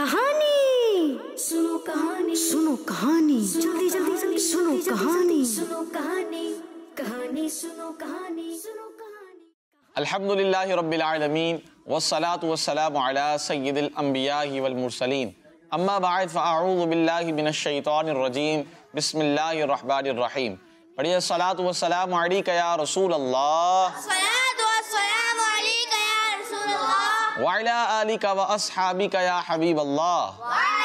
कहानी सुनो कहानी सुनो कहानी जल्दी जल्दी जल्दी सुनो कहानी सुनो कहानी कहानी सुनो कहानी सुनो कहानी अल्हम्दुलिल्लाह रब्बिल आलमीन वस्सलातु वस्सलामु अला सय्यिदिल अंबिया वल मुरसलीन अम्मा बाद फअऊजु बिल्लाहि मिनश शैतानिर रजीम बिस्मिल्लाहिर रहमानिर रहीम पढ़िए सलातु वस्सलामु अलैका या रसूल अल्लाह या हबीब नूर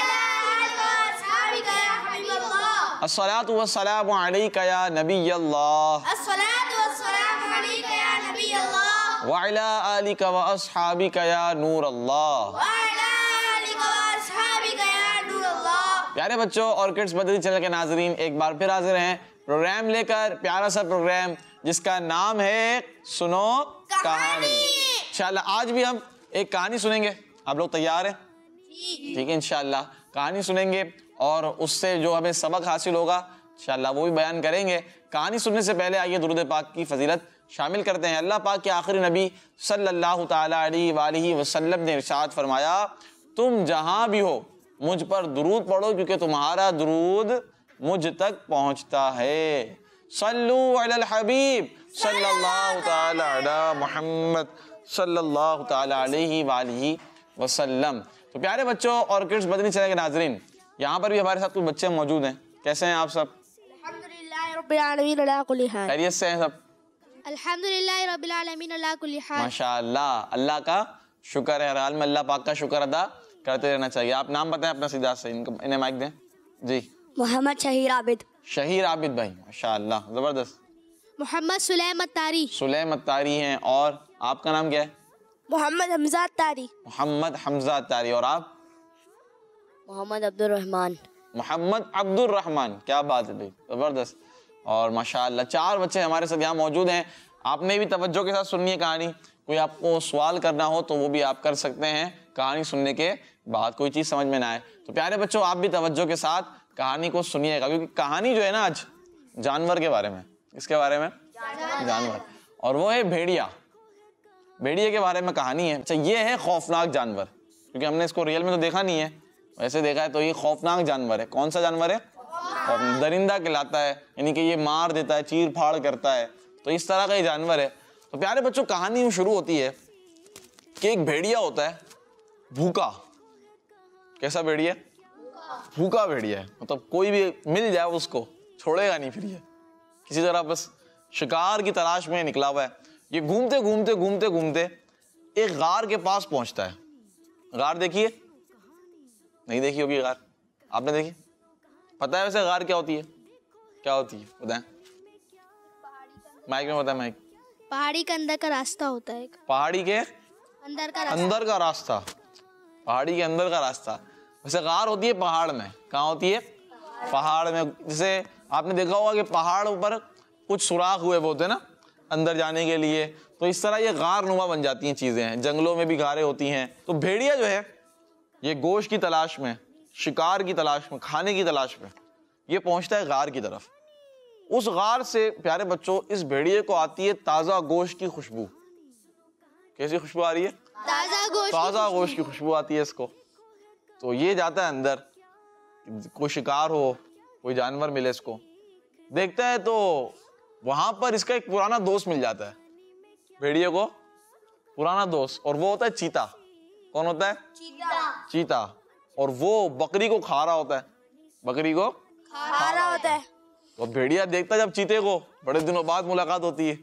प्यारे बच्चों किड्स बदली चैनल के नाजरीन एक बार फिर हाजिर हैं प्रोग्राम लेकर प्यारा सा प्रोग्राम जिसका नाम है सुनो कहानी इंशाल्लाह आज भी हम एक कहानी सुनेंगे आप लोग तैयार हैं ठीक है इनशाला कहानी सुनेंगे और उससे जो हमें सबक हासिल होगा इनशाला वो भी बयान करेंगे कहानी सुनने से पहले आइए दुरुद पाक की फजीलत शामिल करते हैं अल्लाह पाक के आखिरी नबी सल्लल्लाहु अलैहि वसल्लम ने इरशाद फरमाया तुम जहां भी हो मुझ पर दरूद पढ़ो क्योंकि तुम्हारा दरूद मुझ तक पहुंचता है सल्लु अल हबीब सल्ला महमद सल्ला वसल्लम तो प्यारे बच्चों और किड्स बदनी चले के नाजरीन यहाँ पर भी हमारे साथ कुछ बच्चे मौजूद हैं कैसे हैं आप सब खैरियत से हैं सब अल्लाह का शुक्र है में अल्लाह पाक का शुक्र अदा करते रहना चाहिए आप नाम बताएं अपना सीधा से इनको इन्हें माइक दें जी मोहम्मद शहीर आबिद शहीर आबिद भाई माशा ज़बरदस्त मोहम्मद सुलेम अतारी सुलेम अतारी हैं और आपका नाम क्या है मोहम्मद हमजा अतारी मोहम्मद हमजा अतारी और आप मोहम्मद रहमान मोहम्मद रहमान क्या बात है भाई ज़बरदस्त और माशाल्लाह चार बच्चे हमारे साथ यहाँ मौजूद हैं आपने भी तवज्जो के साथ सुननी है कहानी कोई आपको सवाल करना हो तो वो भी आप कर सकते हैं कहानी सुनने के बाद कोई चीज़ समझ में ना आए तो प्यारे बच्चों आप भी तवज्जो के साथ कहानी को सुनिएगा क्योंकि कहानी जो है ना आज जानवर के बारे में इसके बारे में जानवर और वो है भेड़िया भेड़िए के बारे में कहानी है अच्छा ये है खौफनाक जानवर क्योंकि हमने इसको रियल में तो देखा नहीं है वैसे देखा है तो ये खौफनाक जानवर है कौन सा जानवर है और दरिंदा कहलाता है यानी कि ये मार देता है चीर फाड़ करता है तो इस तरह का ये जानवर है तो प्यारे बच्चों कहानी शुरू होती है कि एक भेड़िया होता है भूखा कैसा भेड़िया भूखा भेड़िया है मतलब कोई भी मिल जाए उसको छोड़ेगा नहीं फिर ये किसी तरह बस शिकार की तलाश में निकला हुआ है ये घूमते घूमते घूमते घूमते एक गार के पास पहुंचता है गार देखिए नहीं देखी होगी गार आपने देखी पता है वैसे गार क्या होती है क्या होती है बताएं माइक में बताएं माइक पहाड़ी के अंदर का रास्ता होता है पहाड़ी के अंदर का अंदर का रास्ता पहाड़ी के अंदर का रास्ता वैसे गार होती है पहाड़ में कहाँ होती है पहाड़ में जैसे आपने देखा होगा कि पहाड़ पर कुछ सुराख हुए होते हैं ना अंदर जाने के लिए तो इस तरह ये गार नुमा बन जाती हैं चीज़ें हैं जंगलों में भी गारें होती हैं तो भेड़िया जो है ये गोश की तलाश में शिकार की तलाश में खाने की तलाश में ये पहुंचता है गार की तरफ उस गार से प्यारे बच्चों इस भेड़िए को आती है ताज़ा गोश की खुशबू कैसी खुशबू आ रही है ताज़ा गोश ताज़ा गोश की खुशबू आती है इसको तो ये जाता है अंदर कोई शिकार हो कोई जानवर मिले इसको देखता है तो वहां पर इसका एक पुराना दोस्त मिल जाता है भेड़िए को पुराना दोस्त और वो होता है चीता कौन होता है चीता चीता और वो बकरी को खा रहा होता है बकरी को खा रहा होता है तो भेड़िया देखता जब चीते को बड़े दिनों बाद मुलाकात होती है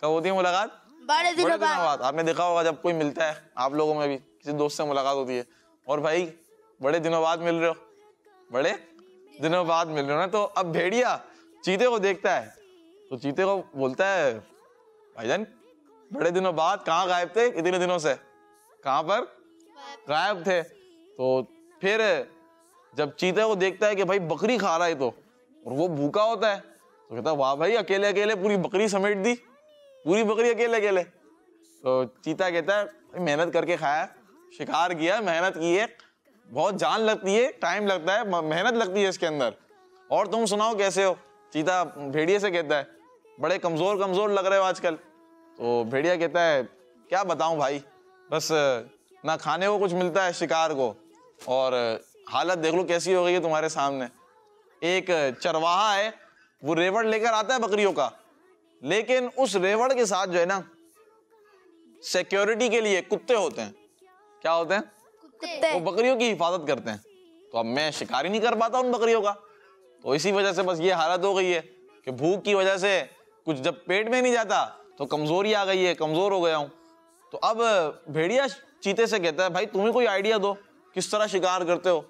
कब होती है मुलाकात बड़े दिनों, बाद दिनों बाद आपने देखा होगा जब कोई मिलता है आप लोगों में भी किसी दोस्त से मुलाकात होती है और भाई बड़े दिनों बाद मिल रहे हो बड़े दिनों बाद मिल रहे हो ना तो अब भेड़िया चीते को देखता है तो चीते को बोलता है भाईजान बड़े दिनों बाद कहाँ गायब थे इतने दिनों से कहाँ पर गायब थे तो फिर जब चीते को देखता है कि भाई बकरी खा रहा है तो और वो भूखा होता है तो कहता वाह भाई अकेले अकेले पूरी बकरी समेट दी पूरी बकरी अकेले अकेले तो चीता कहता है मेहनत करके खाया शिकार किया मेहनत की है बहुत जान लगती है टाइम लगता है मेहनत लगती है इसके अंदर और तुम सुनाओ कैसे हो चीता भेड़िए से कहता है बड़े कमज़ोर कमज़ोर लग रहे हो आजकल तो भेड़िया कहता है क्या बताऊं भाई बस ना खाने को कुछ मिलता है शिकार को और हालत देख लो कैसी हो गई है तुम्हारे सामने एक चरवाहा है वो रेवड़ लेकर आता है बकरियों का लेकिन उस रेवड़ के साथ जो है ना सिक्योरिटी के लिए कुत्ते होते हैं क्या होते हैं कुत्ते वो बकरियों की हिफाजत करते हैं तो अब मैं शिकार ही नहीं कर पाता उन बकरियों का तो इसी वजह से बस ये हालत हो गई है कि भूख की वजह से कुछ जब पेट में नहीं जाता तो कमज़ोरी आ गई है कमज़ोर हो गया हूँ तो अब भेड़िया चीते से कहता है भाई तुम्हें कोई आइडिया दो किस तरह शिकार करते हो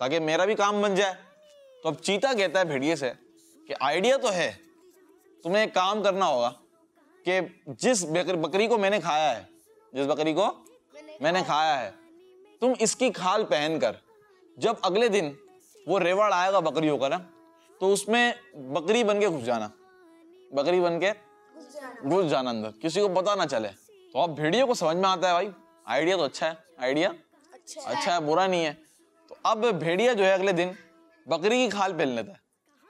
ताकि मेरा भी काम बन जाए तो अब चीता कहता है भेड़िए से कि आइडिया तो है तुम्हें एक काम करना होगा कि जिस बकरी को मैंने खाया है जिस बकरी को मैंने खाया है तुम इसकी खाल पहनकर जब अगले दिन वो रेवाड़ आएगा बकरियों का ना तो उसमें बकरी बन के घुस जाना बकरी बन के घुस जाना अंदर किसी को पता ना चले तो आप भेड़ियों को समझ में आता है भाई आइडिया तो अच्छा है आइडिया अच्छा, अच्छा है बुरा नहीं है तो अब भेड़िया जो है अगले दिन बकरी की खाल पहन लेता है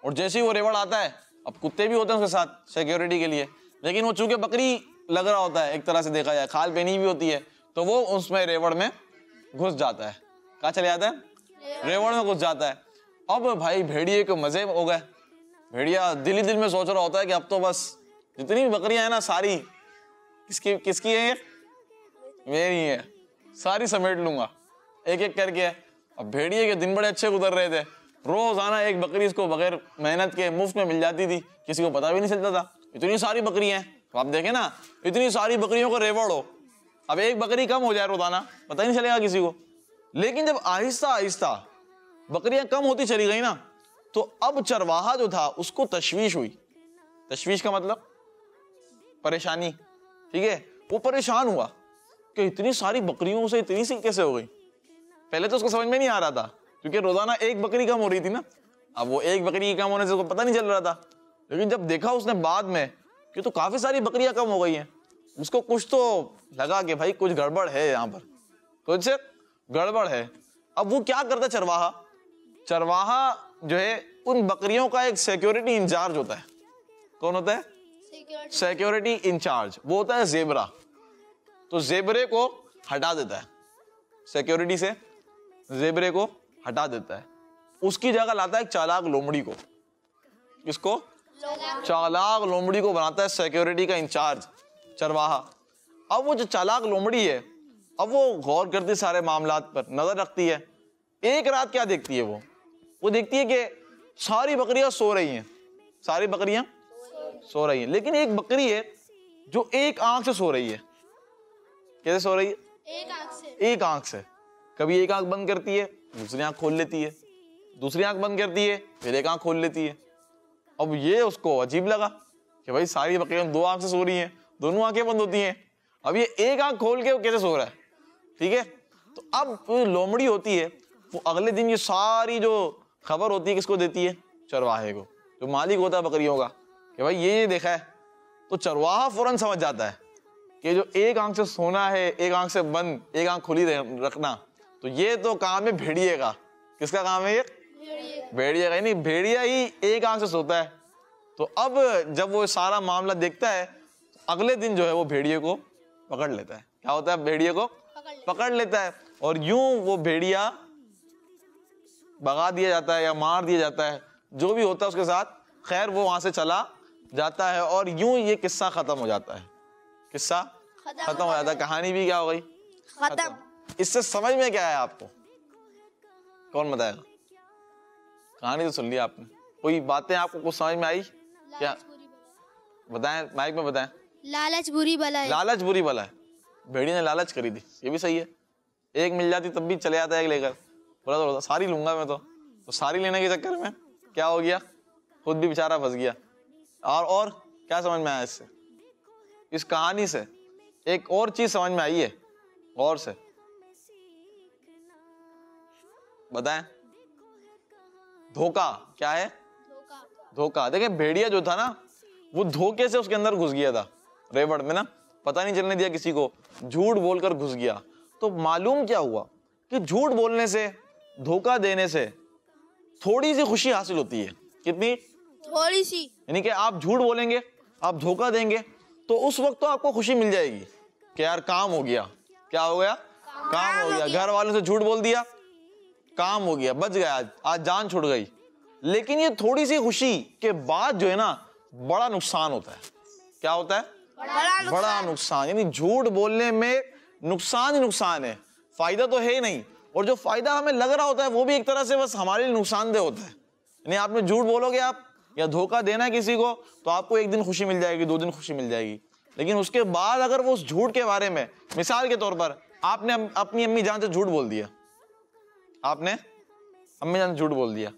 और जैसे ही वो रेवड़ आता है अब कुत्ते भी होते हैं उसके साथ सिक्योरिटी के लिए लेकिन वो चूंकि बकरी लग रहा होता है एक तरह से देखा जाए खाल पहनी भी होती है तो वो उसमें रेवड़ में घुस जाता है कहा चले जाता है रेवड़ में घुस जाता है अब भाई भेड़िए के मजे हो गए भेड़िया दिल ही दिल में सोच रहा होता है कि अब तो बस जितनी भी बकरियां हैं ना सारी किसकी किसकी है ये मेरी है सारी समेट लूंगा एक एक करके अब भेड़िए के दिन बड़े अच्छे गुजर रहे थे रोजाना एक बकरी इसको बगैर मेहनत के मुफ्त में मिल जाती थी किसी को पता भी नहीं चलता था इतनी सारी बकरियां हैं तो आप देखें ना इतनी सारी बकरियों को रेवड़ हो अब एक बकरी कम हो जाए रोजाना पता ही नहीं चलेगा किसी को लेकिन जब आहिस्ता आहिस्ता बकरियां कम होती चली गई ना तो अब चरवाहा जो था उसको तशवीश हुई तशवीश का मतलब परेशानी ठीक है वो परेशान हुआ कि इतनी सारी बकरियों से इतनी सी कैसे हो गई पहले तो उसको समझ में नहीं आ रहा था क्योंकि रोजाना एक बकरी कम हो रही थी ना अब वो एक बकरी की कम होने से उसको पता नहीं चल रहा था लेकिन जब देखा उसने बाद में कि तो काफी सारी बकरियां कम हो गई हैं उसको कुछ तो लगा कि भाई कुछ गड़बड़ है यहाँ पर कुछ गड़बड़ है अब वो क्या करता है चरवाहा चरवाहा जो है उन बकरियों का एक सिक्योरिटी इंचार्ज होता है कौन होता है सिक्योरिटी इंचार्ज वो होता है जेबरा तो जेबरे को हटा देता है सिक्योरिटी से जेबरे को हटा देता है उसकी जगह लाता है एक चालाक लोमड़ी को इसको चालाक लोमड़ी को बनाता है सिक्योरिटी का इंचार्ज चरवाहा अब वो जो चालाक लोमड़ी है अब वो गौर करती सारे मामला पर नज़र रखती है एक रात क्या देखती है वो वो देखती है कि सारी बकरियां सो रही हैं सारी बकरियां सो रही हैं लेकिन एक बकरी है जो एक आंख से सो रही है कैसे सो रही है एक आंख से से कभी एक आंख बंद करती है दूसरी आंख खोल लेती है दूसरी आंख बंद करती है फिर एक आंख खोल लेती है अब ये उसको अजीब लगा कि भाई सारी बकरियां दो आंख से सो रही हैं दोनों आंखें बंद होती हैं अब ये एक आंख खोल के वो कैसे सो रहा है ठीक है तो अब लोमड़ी होती है वो अगले दिन ये सारी जो खबर होती है किसको देती है चरवाहे को जो मालिक होता है बकरियों का कि भाई ये ये देखा है तो चरवाहा फौरन समझ जाता है कि जो एक आंख से सोना है एक आंख से बंद एक आंख खुली रखना तो ये तो काम है भेड़िए का किसका काम है ये भेड़िए का नहीं भेड़िया ही एक आंख से सोता है तो अब जब वो सारा मामला देखता है अगले दिन जो है वो भेड़िए को पकड़ लेता है क्या होता है भेड़िए को पकड़ लेता है और यूं वो भेड़िया भगा दिया जाता है या मार दिया जाता है जो भी होता है उसके साथ खैर वो वहां से चला जाता है और यूं ये किस्सा खत्म हो जाता है किस्सा खत्म हो जाता है कहानी भी क्या हो गई खत्म इससे समझ में क्या है आपको कौन बताएगा कहानी तो सुन लिया आपने कोई बातें आपको कुछ समझ में आई क्या बताएं माइक में बताएं लालच बुरी बला है लालच बुरी बला है भेड़ी ने लालच करी थी ये भी सही है एक मिल जाती तब भी चले जाता है एक लेकर बोला तो बोला सारी लूंगा मैं तो तो सारी लेने के चक्कर में क्या हो गया खुद भी बेचारा फंस गया और और क्या समझ में आया इससे इस कहानी से एक और चीज समझ में आई है और से बताएं धोखा क्या है धोखा देखिए भेड़िया जो था ना वो धोखे से उसके अंदर घुस गया था रेवड़ में ना पता नहीं चलने दिया किसी को झूठ बोलकर घुस गया तो मालूम क्या हुआ कि झूठ बोलने से धोखा देने से थोड़ी सी खुशी हासिल होती है कितनी थोड़ी सी यानी कि आप झूठ बोलेंगे आप धोखा देंगे तो उस वक्त तो आपको खुशी मिल जाएगी कि यार काम हो गया क्या हो गया काम, काम हो गया घर वालों से झूठ बोल दिया काम हो गया बच गया आज आज जान छुट गई लेकिन ये थोड़ी सी खुशी के बाद जो है ना बड़ा नुकसान होता है क्या होता है बड़ा, नुकसान यानी झूठ बोलने में नुकसान ही नुकसान है फायदा तो है ही नहीं और जो फायदा हमें लग रहा होता है वो भी एक तरह से बस हमारे लिए नुकसानदेह होता है यानी आपने झूठ बोलोगे आप या धोखा देना है किसी को तो आपको एक दिन खुशी मिल जाएगी दो दिन खुशी मिल जाएगी लेकिन उसके बाद अगर वो उस झूठ के बारे में मिसाल के तौर पर आपने अपनी अम्मी जान से झूठ बोल दिया आपने अम्मी जान से झूठ बोल दिया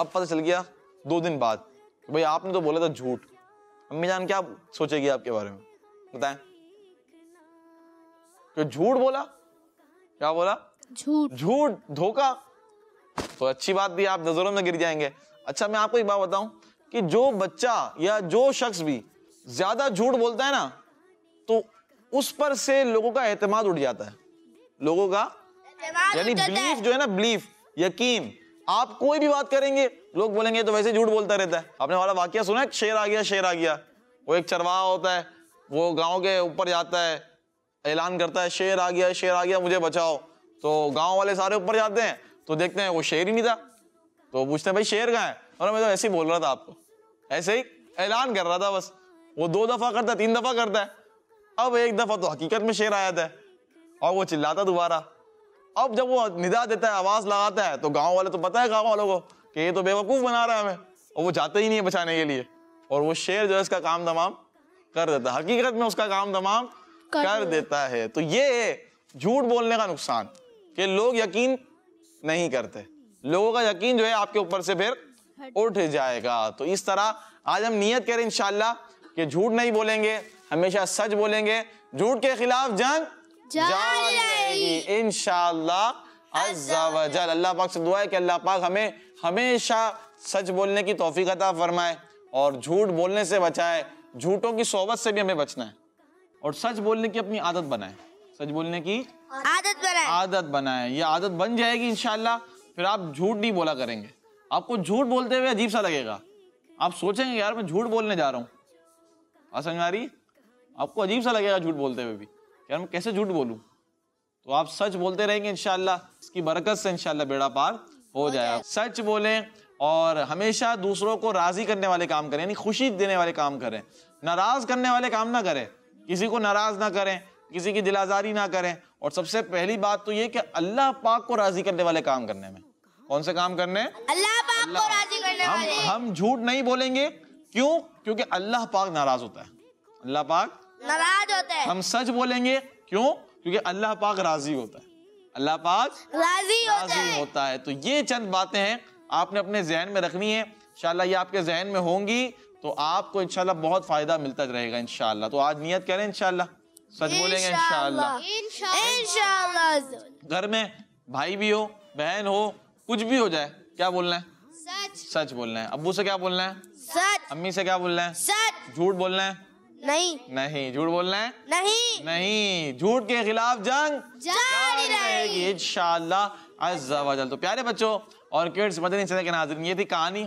अब पता चल गया दो दिन बाद भाई आपने तो बोला था झूठ अम्मी जान क्या सोचेगी आपके बारे में बताएं तो झूठ बोला क्या बोला झूठ झूठ धोखा तो अच्छी बात भी आप नजरों में गिर जाएंगे अच्छा मैं आपको एक बात बताऊं कि जो बच्चा या जो शख्स भी ज्यादा झूठ बोलता है ना तो उस पर से लोगों का एतमाद उठ जाता है लोगों का यानी बिलीफ जो है ना बिलीफ यकीन आप कोई भी बात करेंगे लोग बोलेंगे तो वैसे झूठ बोलता रहता है आपने वाला वाक्य सुना है शेर आ गया शेर आ गया वो एक चरवाहा होता है वो गाँव के ऊपर जाता है ऐलान करता है शेर आ गया शेर आ गया मुझे बचाओ तो गांव वाले सारे ऊपर जाते हैं तो देखते हैं वो शेर ही नहीं था तो पूछते हैं भाई शेर कहाँ है और मैं तो ऐसे ही बोल रहा था आपको ऐसे ही ऐलान कर रहा था बस वो दो दफ़ा करता है तीन दफ़ा करता है अब एक दफ़ा तो हकीकत में शेर आया था और वो चिल्लाता दोबारा अब जब वो निदा देता है आवाज लगाता है तो गांव वाले तो पता है गांव वालों को कि ये तो बेवकूफ़ बना रहा है हमें और वो जाते ही नहीं है बचाने के लिए और वो शेर जो है इसका काम तमाम कर देता है हकीकत में उसका काम तमाम कर, कर देता है तो ये झूठ बोलने का नुकसान कि लोग यकीन नहीं करते लोगों का यकीन जो है आपके ऊपर से फिर उठ जाएगा तो इस तरह आज हम नियत करें इनशाला कि झूठ नहीं बोलेंगे हमेशा सच बोलेंगे झूठ के खिलाफ जंग जारी जाएगी इन शाह अल्लाह पाक से दुआ है कि अल्लाह पाक हमें हमेशा सच बोलने की तोफ़ी अता फरमाए और झूठ बोलने से बचाए झूठों की सोबत से भी हमें बचना है और सच बोलने की अपनी आदत बनाए सच बोलने की आदत बनाए आदत बनाए ये आदत बन जाएगी इनशाला फिर आप झूठ नहीं बोला करेंगे आपको झूठ बोलते हुए अजीब सा लगेगा आप सोचेंगे यार मैं झूठ बोलने जा रहा हूँ असंगारी हाँ आपको अजीब सा लगेगा झूठ बोलते हुए भी यार मैं कैसे झूठ बोलूँ तो आप सच बोलते रहेंगे इनशाला इसकी बरकत से इनशाला बेड़ा पार हो जाएगा सच बोलें और हमेशा दूसरों को राजी करने वाले काम करें यानी खुशी देने वाले काम करें नाराज करने वाले काम ना करें किसी को नाराज ना करें किसी की दिलाजारी ना करें और सबसे पहली बात तो ये कि अल्लाह पाक को राजी करने वाले काम करने में कौन से काम करने अल्लाह पाक अल्ला। को राजी करने हम, वाले हम झूठ नहीं बोलेंगे क्यों क्योंकि अल्लाह पाक नाराज होता है अल्लाह पाक नाराज होता है हम सच बोलेंगे क्यों क्योंकि अल्लाह पाक राजी होता है अल्लाह पाक राजी, होता, राजी है। होता है तो ये चंद बातें हैं आपने अपने जहन में रखनी है इंशाल्लाह ये आपके जहन में होंगी तो आपको इंशाल्लाह बहुत फायदा मिलता रहेगा इंशाल्लाह तो आज नियत करें इंशाल्लाह सच बोलेंगे इंशाल्लाह घर में भाई भी हो बहन हो कुछ भी हो जाए क्या बोलना है सच सच बोलना है अबू से क्या बोलना है सच अम्मी से क्या बोलना है सच झूठ बोलना है नहीं नहीं झूठ बोलना है नहीं नहीं झूठ के खिलाफ जंग जारी रहेगी इनशाला तो प्यारे बच्चों और किड्स मदनी चैनल के नाजरन ये थी कहानी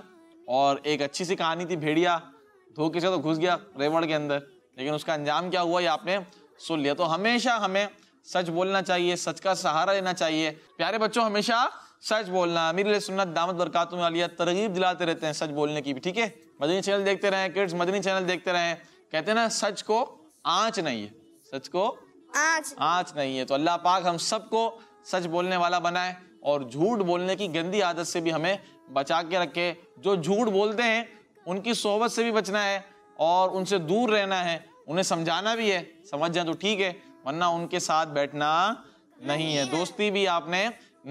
और एक अच्छी सी कहानी थी भेड़िया धोखे से तो घुस गया रेवड़ के अंदर लेकिन उसका अंजाम क्या हुआ ये आपने सुन लिया तो हमेशा हमें सच बोलना चाहिए सच का सहारा लेना चाहिए प्यारे बच्चों हमेशा सच बोलना अमीर सुन्नत दामद बरकातों में तरगीब दिलाते रहते हैं सच बोलने की भी ठीक है मदनी चैनल देखते रहें किड्स मदनी चैनल देखते रहें कहते हैं ना सच को आंच नहीं है सच को आंच आंच नहीं है तो अल्लाह पाक हम सबको सच बोलने वाला बनाए और झूठ बोलने की गंदी आदत से भी हमें बचा के रखे जो झूठ बोलते हैं उनकी सोहबत से भी बचना है और उनसे दूर रहना है उन्हें समझाना भी है समझ जाए तो ठीक है वरना उनके साथ बैठना नहीं है दोस्ती भी आपने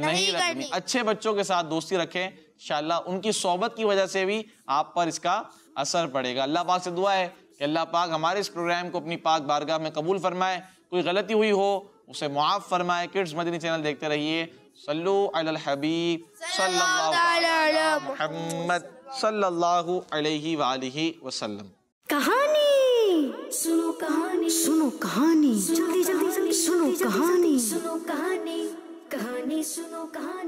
नहीं रखनी अच्छे बच्चों के साथ दोस्ती रखें इंशाल्लाह उनकी सोहबत की वजह से भी आप पर इसका असर पड़ेगा अल्लाह पाक से दुआ है कि अल्लाह पाक हमारे इस प्रोग्राम को अपनी पाक बारगाह में कबूल फरमाए कोई गलती हुई हो उसे मुआफ़ फरमाए किड्स मदनी चैनल देखते रहिए सल्लु अल हबीब सल्लल्लाहु मोहम्मद सल्लल्लाहु अलैहि वालैहि वसल्लम कहानी सुनो कहानी सुनो कहानी जल्दी जल्दी जल्दी सुनो कहानी सुनो कहानी कहानी सुनो कहानी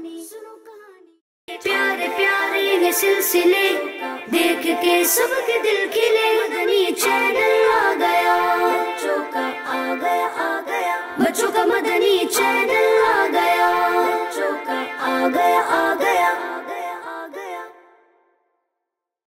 प्यारे प्यारे ये सिलसिले देख के सबके दिल खिले मदनी चैनल आ गया बच्चों का आ गया आ गया बच्चों का मदनी चैनल आ गया बच्चों का आ गया आ गया